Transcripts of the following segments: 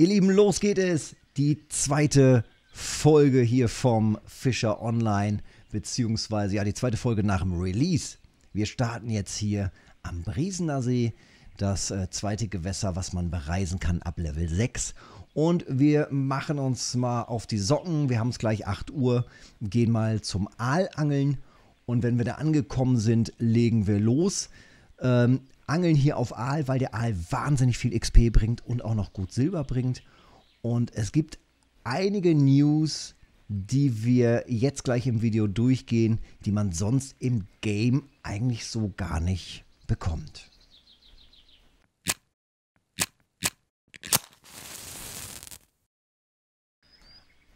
Ihr Lieben, los geht es. Die zweite Folge hier vom Fischer Online, beziehungsweise ja, die zweite Folge nach dem Release. Wir starten jetzt hier am Briesener See, das äh, zweite Gewässer, was man bereisen kann ab Level 6. Und wir machen uns mal auf die Socken. Wir haben es gleich 8 Uhr, gehen mal zum Aalangeln. Und wenn wir da angekommen sind, legen wir los. Ähm, angeln hier auf Aal, weil der Aal wahnsinnig viel XP bringt und auch noch gut Silber bringt. Und es gibt einige News, die wir jetzt gleich im Video durchgehen, die man sonst im Game eigentlich so gar nicht bekommt.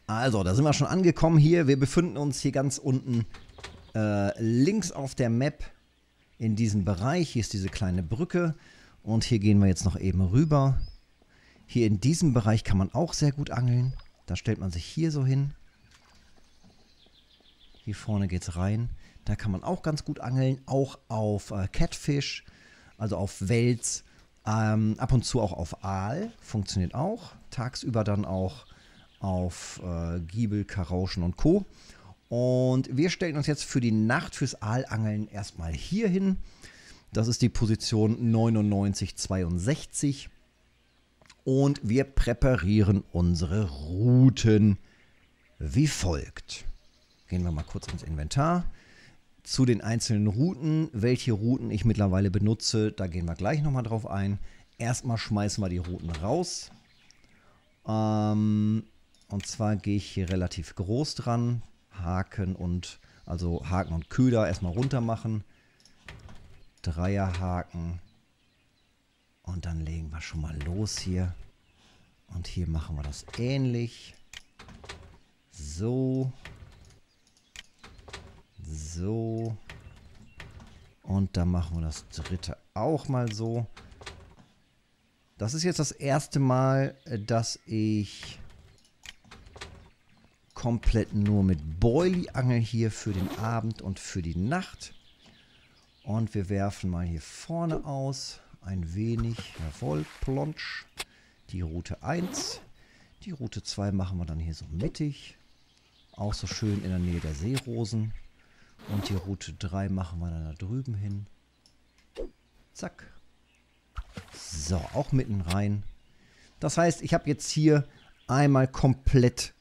Also, da sind wir schon angekommen hier. Wir befinden uns hier ganz unten äh, links auf der Map in diesen Bereich. Hier ist diese kleine Brücke und hier gehen wir jetzt noch eben rüber. Hier in diesem Bereich kann man auch sehr gut angeln. Da stellt man sich hier so hin. Hier vorne geht es rein. Da kann man auch ganz gut angeln, auch auf äh, Catfish, also auf Wels, ähm, ab und zu auch auf Aal, funktioniert auch. Tagsüber dann auch auf äh, Giebel, Karauschen und Co. Und wir stellen uns jetzt für die Nacht fürs Aalangeln erstmal hier hin. Das ist die Position 9962. Und wir präparieren unsere Routen wie folgt. Gehen wir mal kurz ins Inventar. Zu den einzelnen Routen, welche Routen ich mittlerweile benutze, da gehen wir gleich nochmal drauf ein. Erstmal schmeißen wir die Routen raus. Ähm, und zwar gehe ich hier relativ groß dran. Haken und, also Haken und Köder erstmal runter machen. Dreierhaken. Und dann legen wir schon mal los hier. Und hier machen wir das ähnlich. So. So. Und dann machen wir das dritte auch mal so. Das ist jetzt das erste Mal, dass ich komplett nur mit Boilie-Angel hier für den Abend und für die Nacht. Und wir werfen mal hier vorne aus. Ein wenig, jawohl, plonsch. Die Route 1. Die Route 2 machen wir dann hier so mittig. Auch so schön in der Nähe der Seerosen. Und die Route 3 machen wir dann da drüben hin. Zack. So, auch mitten rein. Das heißt, ich habe jetzt hier einmal komplett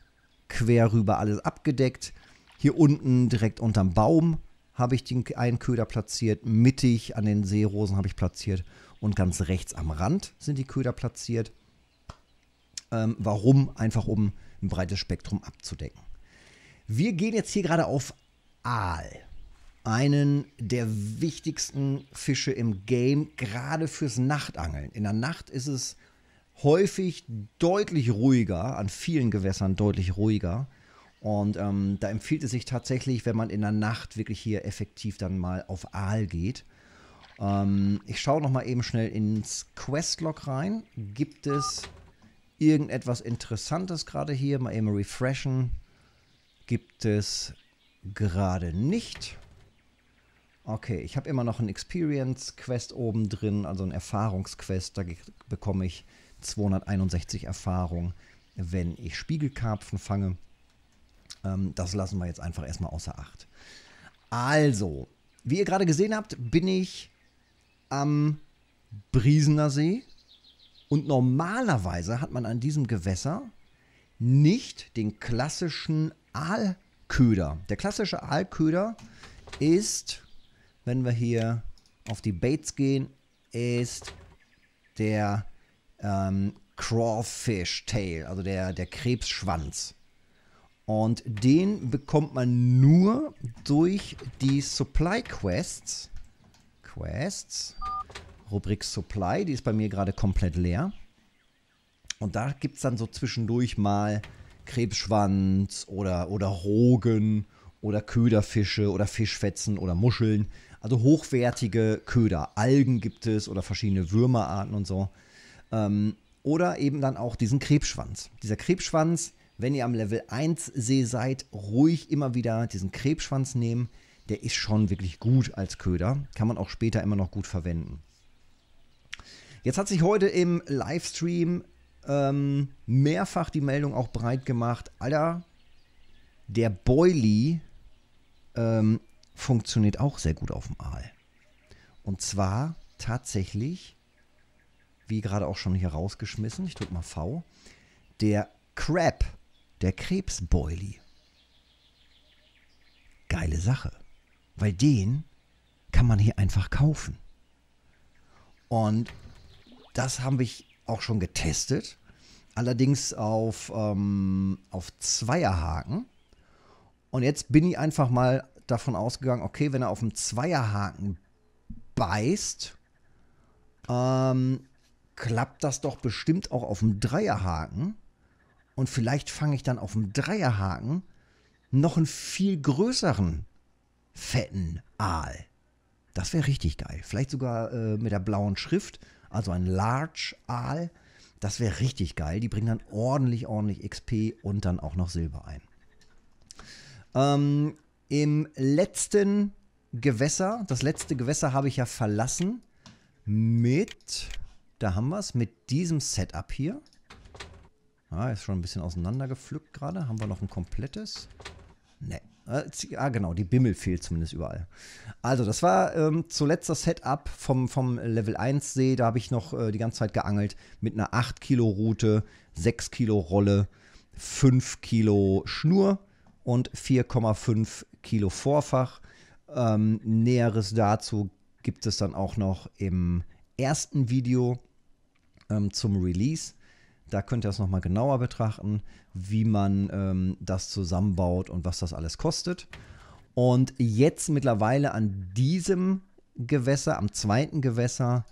quer rüber alles abgedeckt. Hier unten direkt unterm Baum habe ich den einen Köder platziert, mittig an den Seerosen habe ich platziert und ganz rechts am Rand sind die Köder platziert. Ähm, warum? Einfach um ein breites Spektrum abzudecken. Wir gehen jetzt hier gerade auf Aal. Einen der wichtigsten Fische im Game, gerade fürs Nachtangeln. In der Nacht ist es häufig deutlich ruhiger, an vielen Gewässern deutlich ruhiger. Und ähm, da empfiehlt es sich tatsächlich, wenn man in der Nacht wirklich hier effektiv dann mal auf Aal geht. Ähm, ich schaue nochmal eben schnell ins Questlog rein. Gibt es irgendetwas Interessantes gerade hier? Mal eben refreshen. Gibt es gerade nicht. Okay, ich habe immer noch ein Experience-Quest oben drin, also einen Erfahrungsquest. Da bekomme ich 261 Erfahrung, wenn ich Spiegelkarpfen fange. Ähm, das lassen wir jetzt einfach erstmal außer Acht. Also, wie ihr gerade gesehen habt, bin ich am Briesener See. Und normalerweise hat man an diesem Gewässer nicht den klassischen Aalköder. Der klassische Aalköder ist, wenn wir hier auf die Baits gehen, ist der ähm, Crawfish Tail, also der, der Krebsschwanz. Und den bekommt man nur durch die Supply Quests. Quests. Rubrik Supply, die ist bei mir gerade komplett leer. Und da gibt es dann so zwischendurch mal Krebsschwanz oder, oder Rogen oder Köderfische oder Fischfetzen oder Muscheln. Also hochwertige Köder. Algen gibt es oder verschiedene Würmerarten und so. Ähm, oder eben dann auch diesen Krebsschwanz. Dieser Krebsschwanz, wenn ihr am Level 1 See seid, ruhig immer wieder diesen Krebsschwanz nehmen. Der ist schon wirklich gut als Köder. Kann man auch später immer noch gut verwenden. Jetzt hat sich heute im Livestream ähm, mehrfach die Meldung auch breit gemacht. Alter, der Boily ähm, funktioniert auch sehr gut auf dem Aal. Und zwar tatsächlich wie gerade auch schon hier rausgeschmissen, ich drücke mal V, der Crab, der Krebsboilie. Geile Sache, weil den kann man hier einfach kaufen. Und das haben wir auch schon getestet, allerdings auf, ähm, auf Zweierhaken. Und jetzt bin ich einfach mal davon ausgegangen, okay, wenn er auf dem Zweierhaken beißt, ähm, klappt das doch bestimmt auch auf dem Dreierhaken. Und vielleicht fange ich dann auf dem Dreierhaken noch einen viel größeren fetten Aal. Das wäre richtig geil. Vielleicht sogar äh, mit der blauen Schrift, also ein Large Aal. Das wäre richtig geil. Die bringen dann ordentlich, ordentlich XP und dann auch noch Silber ein. Ähm, Im letzten Gewässer, das letzte Gewässer habe ich ja verlassen mit da haben wir es mit diesem Setup hier. Ah, ist schon ein bisschen auseinandergepflückt gerade. Haben wir noch ein komplettes? Ne. Äh, ah, genau, die Bimmel fehlt zumindest überall. Also, das war ähm, zuletzt das Setup vom, vom Level 1 See. Da habe ich noch äh, die ganze Zeit geangelt mit einer 8 Kilo Route, 6 Kilo Rolle, 5 Kilo Schnur und 4,5 Kilo Vorfach. Ähm, Näheres dazu gibt es dann auch noch im ersten Video ähm, zum Release. Da könnt ihr das nochmal genauer betrachten, wie man ähm, das zusammenbaut und was das alles kostet. Und jetzt mittlerweile an diesem Gewässer, am zweiten Gewässer,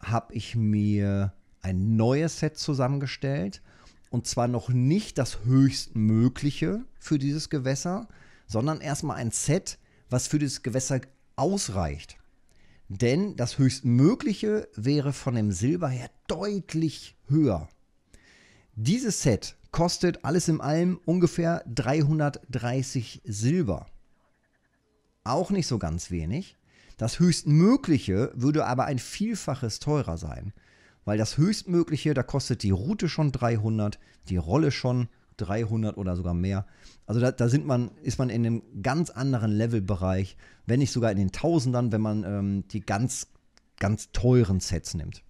habe ich mir ein neues Set zusammengestellt. Und zwar noch nicht das höchstmögliche für dieses Gewässer, sondern erstmal ein Set, was für dieses Gewässer ausreicht. Denn das höchstmögliche wäre von dem Silber her deutlich höher. Dieses Set kostet alles in allem ungefähr 330 Silber. Auch nicht so ganz wenig. Das höchstmögliche würde aber ein Vielfaches teurer sein, weil das höchstmögliche, da kostet die Route schon 300, die Rolle schon 300. 300 oder sogar mehr. Also da, da sind man, ist man in einem ganz anderen Levelbereich, wenn nicht sogar in den Tausendern, wenn man ähm, die ganz, ganz teuren Sets nimmt.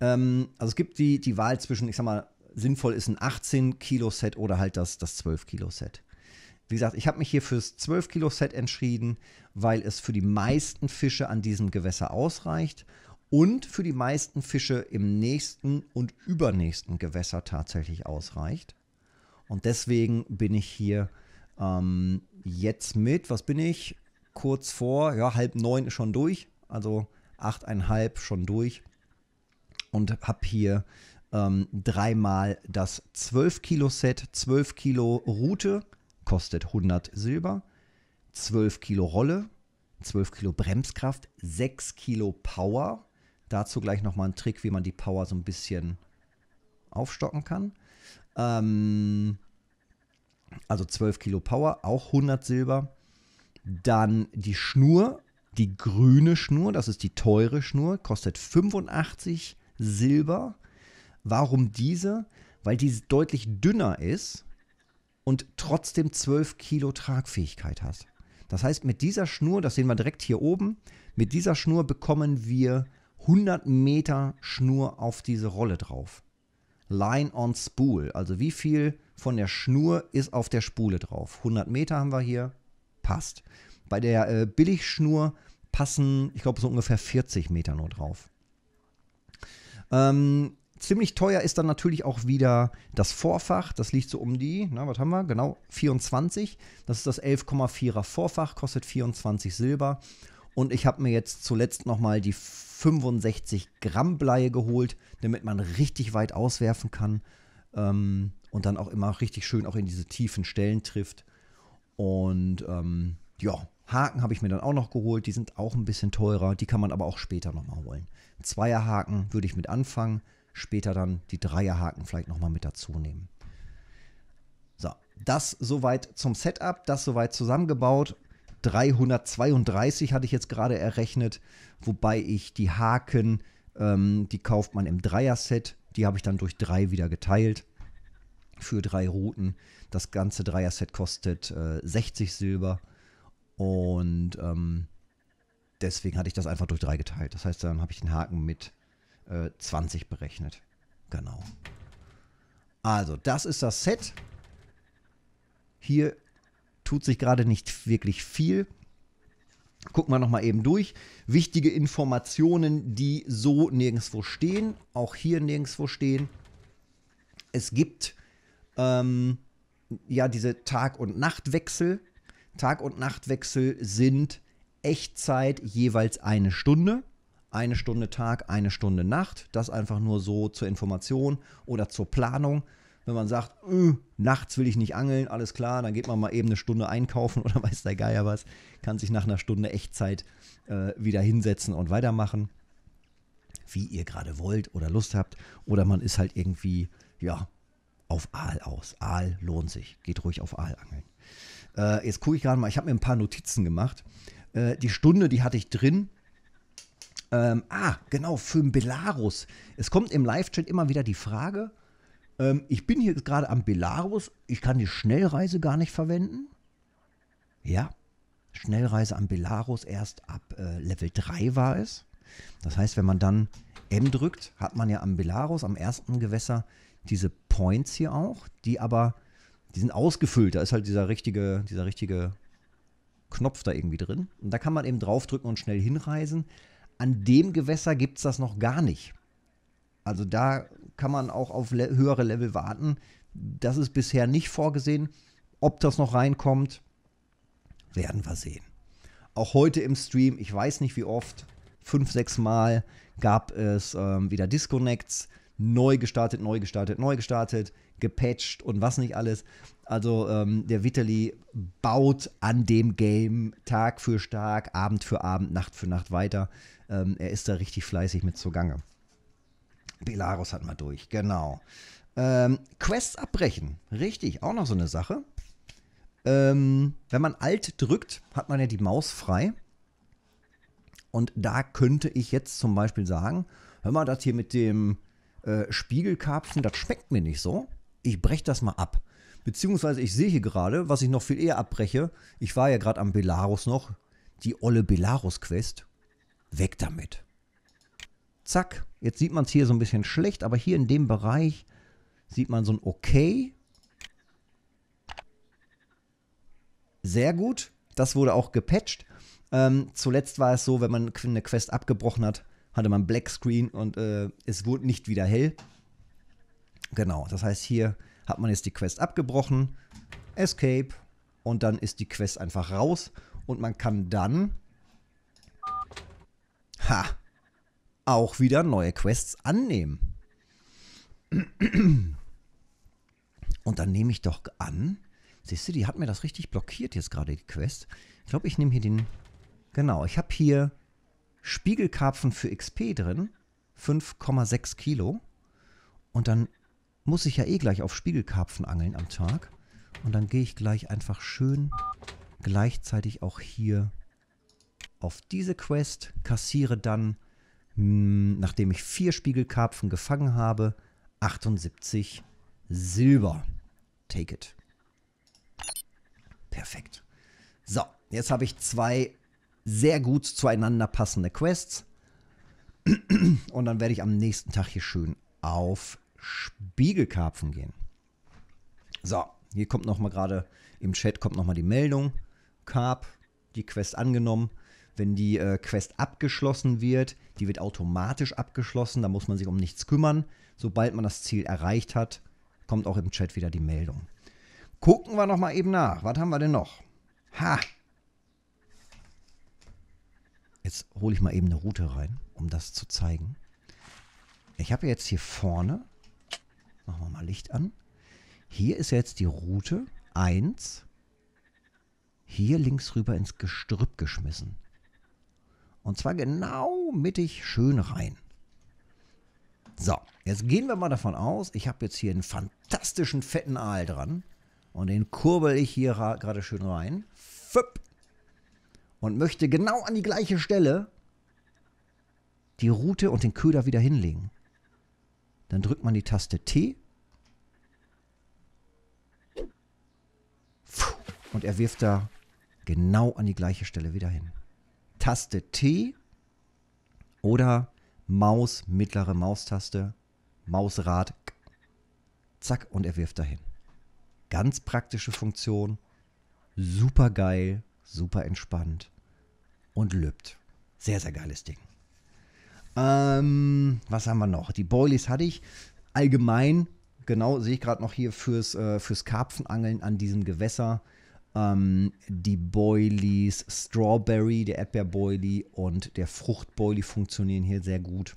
Ähm, also es gibt die, die Wahl zwischen, ich sag mal, sinnvoll ist ein 18-Kilo-Set oder halt das, das 12-Kilo-Set. Wie gesagt, ich habe mich hier fürs 12-Kilo-Set entschieden, weil es für die meisten Fische an diesem Gewässer ausreicht und für die meisten Fische im nächsten und übernächsten Gewässer tatsächlich ausreicht. Und deswegen bin ich hier ähm, jetzt mit, was bin ich? Kurz vor, ja, halb neun schon durch, also achteinhalb schon durch und habe hier ähm, dreimal das 12 Kilo Set, 12 Kilo Route, kostet 100 Silber, 12 Kilo Rolle, 12 Kilo Bremskraft, 6 Kilo Power, Dazu gleich nochmal ein Trick, wie man die Power so ein bisschen aufstocken kann. Ähm, also 12 Kilo Power, auch 100 Silber. Dann die Schnur, die grüne Schnur, das ist die teure Schnur, kostet 85 Silber. Warum diese? Weil die deutlich dünner ist und trotzdem 12 Kilo Tragfähigkeit hat. Das heißt, mit dieser Schnur, das sehen wir direkt hier oben, mit dieser Schnur bekommen wir 100 Meter Schnur auf diese Rolle drauf. Line on Spool, also wie viel von der Schnur ist auf der Spule drauf. 100 Meter haben wir hier, passt. Bei der äh, Billigschnur passen, ich glaube, so ungefähr 40 Meter nur drauf. Ähm, ziemlich teuer ist dann natürlich auch wieder das Vorfach. Das liegt so um die, na, was haben wir? Genau, 24. Das ist das 11,4er Vorfach, kostet 24 Silber. Und ich habe mir jetzt zuletzt nochmal die 65 Gramm Bleie geholt, damit man richtig weit auswerfen kann ähm, und dann auch immer richtig schön auch in diese tiefen Stellen trifft. Und ähm, ja, Haken habe ich mir dann auch noch geholt. Die sind auch ein bisschen teurer. Die kann man aber auch später nochmal holen. Zweierhaken würde ich mit anfangen. Später dann die Dreierhaken vielleicht nochmal mit dazu nehmen. So, das soweit zum Setup. Das soweit zusammengebaut. 332 hatte ich jetzt gerade errechnet, wobei ich die Haken, ähm, die kauft man im Dreier-Set, die habe ich dann durch drei wieder geteilt für drei Routen. Das ganze Dreier-Set kostet äh, 60 Silber und ähm, deswegen hatte ich das einfach durch drei geteilt. Das heißt, dann habe ich den Haken mit äh, 20 berechnet. Genau. Also, das ist das Set. Hier tut sich gerade nicht wirklich viel. Gucken wir nochmal eben durch. Wichtige Informationen, die so nirgendwo stehen, auch hier nirgendwo stehen. Es gibt ähm, ja diese Tag- und Nachtwechsel. Tag- und Nachtwechsel sind Echtzeit jeweils eine Stunde. Eine Stunde Tag, eine Stunde Nacht. Das einfach nur so zur Information oder zur Planung wenn man sagt, öh, nachts will ich nicht angeln, alles klar, dann geht man mal eben eine Stunde einkaufen oder weiß der Geier was, kann sich nach einer Stunde Echtzeit äh, wieder hinsetzen und weitermachen, wie ihr gerade wollt oder Lust habt. Oder man ist halt irgendwie, ja, auf Aal aus. Aal lohnt sich. Geht ruhig auf Aal angeln. Äh, jetzt gucke ich gerade mal, ich habe mir ein paar Notizen gemacht. Äh, die Stunde, die hatte ich drin. Ähm, ah, genau, für den Belarus. Es kommt im Live-Chat immer wieder die Frage, ähm, ich bin hier gerade am Belarus. Ich kann die Schnellreise gar nicht verwenden. Ja, Schnellreise am Belarus erst ab äh, Level 3 war es. Das heißt, wenn man dann M drückt, hat man ja am Belarus, am ersten Gewässer, diese Points hier auch, die aber, die sind ausgefüllt. Da ist halt dieser richtige, dieser richtige Knopf da irgendwie drin. Und da kann man eben draufdrücken und schnell hinreisen. An dem Gewässer gibt es das noch gar nicht. Also da kann man auch auf le höhere Level warten. Das ist bisher nicht vorgesehen. Ob das noch reinkommt, werden wir sehen. Auch heute im Stream, ich weiß nicht wie oft, fünf, sechs Mal gab es ähm, wieder Disconnects. Neu gestartet, neu gestartet, neu gestartet, gepatcht und was nicht alles. Also ähm, der Vitali baut an dem Game Tag für Tag, Abend für Abend, Nacht für Nacht weiter. Ähm, er ist da richtig fleißig mit zugange. Belarus hatten wir durch, genau. Ähm, Quests abbrechen, richtig, auch noch so eine Sache. Ähm, wenn man Alt drückt, hat man ja die Maus frei. Und da könnte ich jetzt zum Beispiel sagen, hör mal, das hier mit dem äh, Spiegelkarpfen, das schmeckt mir nicht so. Ich breche das mal ab. Beziehungsweise ich sehe hier gerade, was ich noch viel eher abbreche. Ich war ja gerade am Belarus noch. Die olle Belarus-Quest. Weg damit. Zack, jetzt sieht man es hier so ein bisschen schlecht, aber hier in dem Bereich sieht man so ein Okay. Sehr gut, das wurde auch gepatcht. Ähm, zuletzt war es so, wenn man eine Quest abgebrochen hat, hatte man Black Screen und äh, es wurde nicht wieder hell. Genau, das heißt, hier hat man jetzt die Quest abgebrochen, Escape und dann ist die Quest einfach raus und man kann dann. Ha! auch wieder neue Quests annehmen. Und dann nehme ich doch an, siehst du, die hat mir das richtig blockiert jetzt gerade, die Quest. Ich glaube, ich nehme hier den, genau, ich habe hier Spiegelkarpfen für XP drin, 5,6 Kilo. Und dann muss ich ja eh gleich auf Spiegelkarpfen angeln am Tag. Und dann gehe ich gleich einfach schön gleichzeitig auch hier auf diese Quest, kassiere dann hm, nachdem ich vier Spiegelkarpfen gefangen habe, 78 Silber. Take it. Perfekt. So, jetzt habe ich zwei sehr gut zueinander passende Quests. Und dann werde ich am nächsten Tag hier schön auf Spiegelkarpfen gehen. So, hier kommt nochmal gerade im Chat kommt nochmal die Meldung. Carp, die Quest angenommen wenn die äh, Quest abgeschlossen wird, die wird automatisch abgeschlossen, da muss man sich um nichts kümmern. Sobald man das Ziel erreicht hat, kommt auch im Chat wieder die Meldung. Gucken wir nochmal eben nach. Was haben wir denn noch? Ha! Jetzt hole ich mal eben eine Route rein, um das zu zeigen. Ich habe jetzt hier vorne, machen wir mal Licht an. Hier ist jetzt die Route 1 hier links rüber ins Gestrüpp geschmissen. Und zwar genau mittig schön rein. So, jetzt gehen wir mal davon aus, ich habe jetzt hier einen fantastischen fetten Aal dran. Und den kurbel ich hier gerade schön rein. Föpp. Und möchte genau an die gleiche Stelle die Rute und den Köder wieder hinlegen. Dann drückt man die Taste T. Und er wirft da genau an die gleiche Stelle wieder hin. Taste T oder Maus, mittlere Maustaste, Mausrad, zack und er wirft dahin. Ganz praktische Funktion, super geil, super entspannt und lübt. Sehr, sehr geiles Ding. Ähm, was haben wir noch? Die Boilies hatte ich. Allgemein, genau, sehe ich gerade noch hier fürs, äh, fürs Karpfenangeln an diesem Gewässer ähm, die Boilies Strawberry, der Erdbeerboilie und der Fruchtboilie funktionieren hier sehr gut.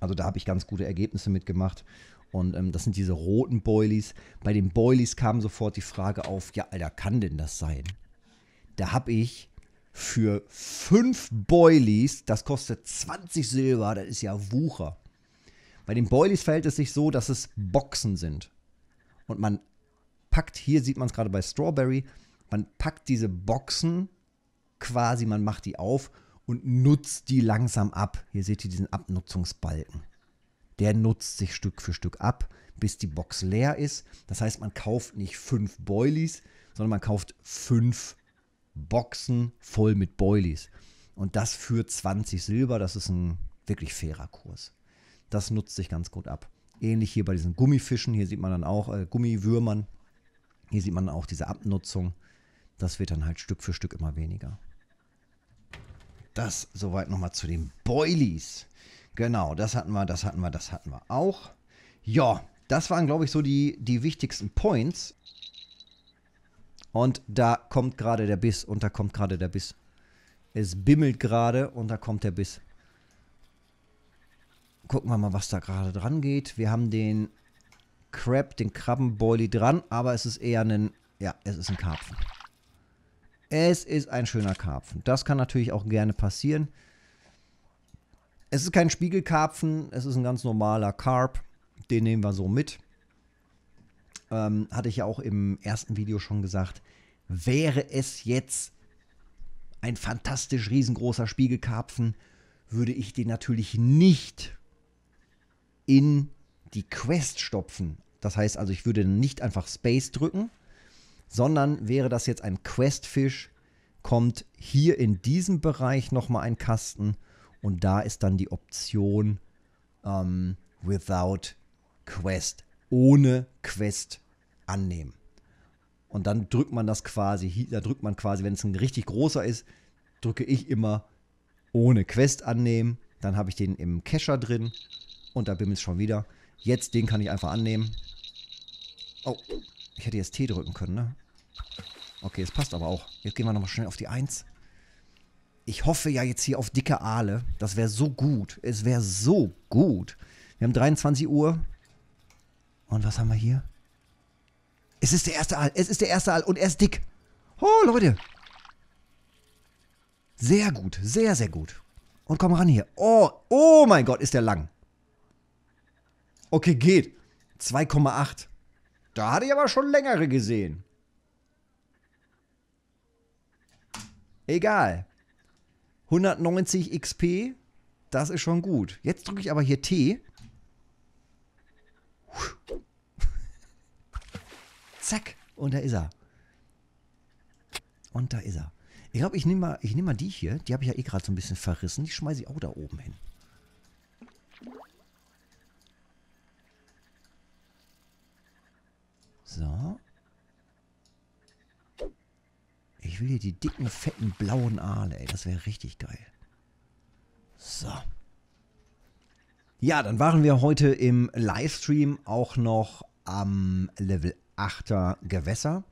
Also da habe ich ganz gute Ergebnisse mitgemacht. Und ähm, das sind diese roten Boilies. Bei den Boilies kam sofort die Frage auf, ja, Alter, kann denn das sein? Da habe ich für fünf Boilies, das kostet 20 Silber, das ist ja Wucher. Bei den Boilies verhält es sich so, dass es Boxen sind. Und man packt, hier sieht man es gerade bei Strawberry, man packt diese Boxen quasi, man macht die auf und nutzt die langsam ab. Hier seht ihr diesen Abnutzungsbalken. Der nutzt sich Stück für Stück ab, bis die Box leer ist. Das heißt, man kauft nicht fünf Boilies, sondern man kauft fünf Boxen voll mit Boilies. Und das für 20 Silber, das ist ein wirklich fairer Kurs. Das nutzt sich ganz gut ab. Ähnlich hier bei diesen Gummifischen, hier sieht man dann auch äh, Gummiwürmern. Hier sieht man auch diese Abnutzung. Das wird dann halt Stück für Stück immer weniger. Das soweit nochmal zu den Boilies. Genau, das hatten wir, das hatten wir, das hatten wir auch. Ja, das waren, glaube ich, so die, die wichtigsten Points. Und da kommt gerade der Biss und da kommt gerade der Biss. Es bimmelt gerade und da kommt der Biss. Gucken wir mal, was da gerade dran geht. Wir haben den Crab, den Krabbenboilie dran, aber es ist eher ein, ja, es ist ein Karpfen. Es ist ein schöner Karpfen. Das kann natürlich auch gerne passieren. Es ist kein Spiegelkarpfen, es ist ein ganz normaler Carp. Den nehmen wir so mit. Ähm, hatte ich ja auch im ersten Video schon gesagt. Wäre es jetzt ein fantastisch riesengroßer Spiegelkarpfen, würde ich den natürlich nicht in die Quest stopfen. Das heißt also, ich würde nicht einfach Space drücken, sondern wäre das jetzt ein Questfisch, kommt hier in diesem Bereich nochmal ein Kasten und da ist dann die Option ähm, Without Quest, ohne Quest annehmen. Und dann drückt man das quasi, da drückt man quasi, wenn es ein richtig großer ist, drücke ich immer ohne Quest annehmen. Dann habe ich den im Kescher drin und da bin ich schon wieder. Jetzt den kann ich einfach annehmen. Oh, ich hätte jetzt T drücken können, ne? Okay, es passt aber auch. Jetzt gehen wir nochmal schnell auf die 1. Ich hoffe ja jetzt hier auf dicke Aale. Das wäre so gut. Es wäre so gut. Wir haben 23 Uhr. Und was haben wir hier? Es ist der erste Aal. Es ist der erste Aal. Und er ist dick. Oh, Leute. Sehr gut. Sehr, sehr gut. Und komm ran hier. Oh, oh mein Gott, ist der lang. Okay, geht. 2,8. Da hatte ich aber schon längere gesehen. Egal. 190 XP, das ist schon gut. Jetzt drücke ich aber hier T. Zack, und da ist er. Und da ist er. Ich glaube, ich nehme mal, nehm mal die hier. Die habe ich ja eh gerade so ein bisschen verrissen. Die schmeiße ich auch da oben hin. So. Ich will hier die dicken, fetten, blauen Aale, ey. Das wäre richtig geil. So. Ja, dann waren wir heute im Livestream auch noch am Level 8er Gewässer.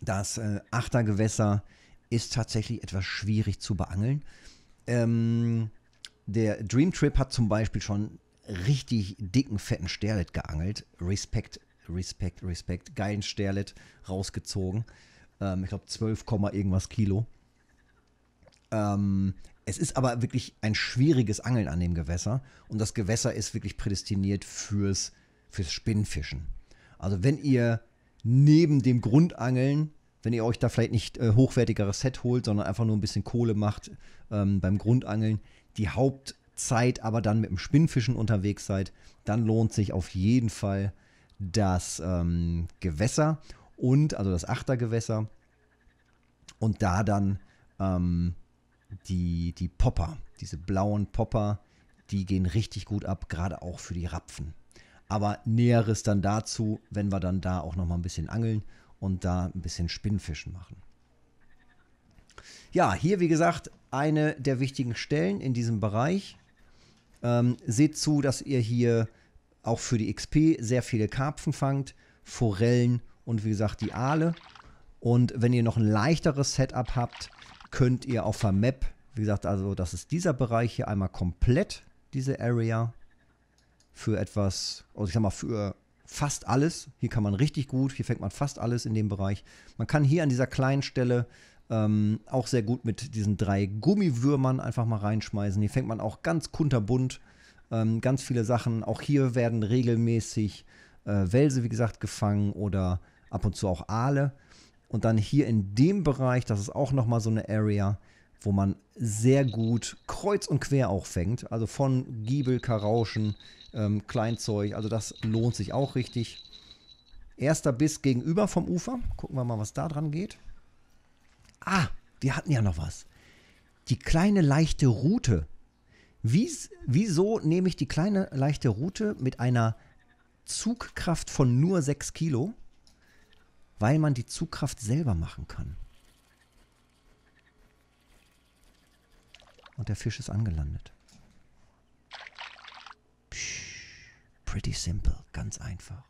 Das äh, 8er Gewässer ist tatsächlich etwas schwierig zu beangeln. Ähm, der Dream Trip hat zum Beispiel schon richtig dicken, fetten Sterlet geangelt. Respekt Respekt, Respekt, geilen Sterlet rausgezogen. Ähm, ich glaube 12, irgendwas Kilo. Ähm, es ist aber wirklich ein schwieriges Angeln an dem Gewässer und das Gewässer ist wirklich prädestiniert fürs, fürs Spinnfischen. Also wenn ihr neben dem Grundangeln, wenn ihr euch da vielleicht nicht äh, hochwertigeres Set holt, sondern einfach nur ein bisschen Kohle macht ähm, beim Grundangeln, die Hauptzeit aber dann mit dem Spinnfischen unterwegs seid, dann lohnt sich auf jeden Fall das ähm, Gewässer und, also das Achtergewässer und da dann ähm, die, die Popper, diese blauen Popper, die gehen richtig gut ab, gerade auch für die Rapfen. Aber näheres dann dazu, wenn wir dann da auch nochmal ein bisschen angeln und da ein bisschen Spinnfischen machen. Ja, hier wie gesagt eine der wichtigen Stellen in diesem Bereich. Ähm, seht zu, dass ihr hier auch für die XP sehr viele Karpfen fangt, Forellen und wie gesagt die Aale. Und wenn ihr noch ein leichteres Setup habt, könnt ihr auf der Map, wie gesagt, also das ist dieser Bereich hier einmal komplett, diese Area, für etwas, also ich sag mal, für fast alles. Hier kann man richtig gut, hier fängt man fast alles in dem Bereich. Man kann hier an dieser kleinen Stelle ähm, auch sehr gut mit diesen drei Gummiwürmern einfach mal reinschmeißen. Hier fängt man auch ganz kunterbunt ähm, ganz viele Sachen. Auch hier werden regelmäßig äh, Wälse, wie gesagt, gefangen oder ab und zu auch Aale. Und dann hier in dem Bereich, das ist auch nochmal so eine Area, wo man sehr gut kreuz und quer auch fängt. Also von Giebel, Karauschen, ähm, Kleinzeug. Also das lohnt sich auch richtig. Erster Biss gegenüber vom Ufer. Gucken wir mal, was da dran geht. Ah, wir hatten ja noch was. Die kleine leichte Rute wie, wieso nehme ich die kleine, leichte Route mit einer Zugkraft von nur 6 Kilo? Weil man die Zugkraft selber machen kann. Und der Fisch ist angelandet. Psch, pretty simple, ganz einfach.